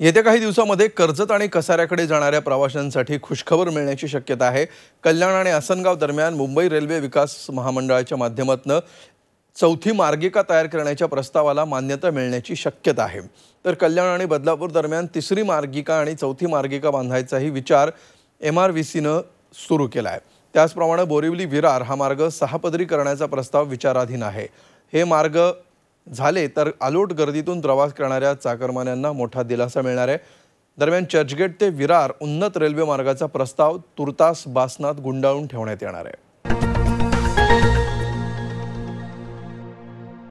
येत्या काही दिवसामध्ये कर्जत आणि कसाऱ्याकडे जाणाऱ्या प्रवाशांसाठी खुशखबर मिळण्याची शक्यता आहे कल्याण आणि आसनगाव दरम्यान मुंबई रेल्वे विकास महामंडळाच्या माध्यमातून चौथी मार्गिका तयार करण्याच्या प्रस्तावाला मान्यता मिळण्याची शक्यता आहे तर कल्याण आणि बदलापूर दरम्यान तिसरी मार्गिका आणि चौथी मार्गिका बांधायचाही विचार एम आर व्ही सीनं सुरू केला आहे त्याचप्रमाणे बोरिवली विरार हा मार्ग सहापदरी करण्याचा प्रस्ताव विचाराधीन आहे हे मार्ग झाले तर आलोट गर्दीतून प्रवास करणाऱ्या चाकरमान्यांना मोठा दिलासा मिळणार आहे दरम्यान चर्चगेट ते विरार उन्नत रेल्वे मार्गाचा प्रस्ताव तुर्तास बासनात गुंडाळून ठेवण्यात येणार आहे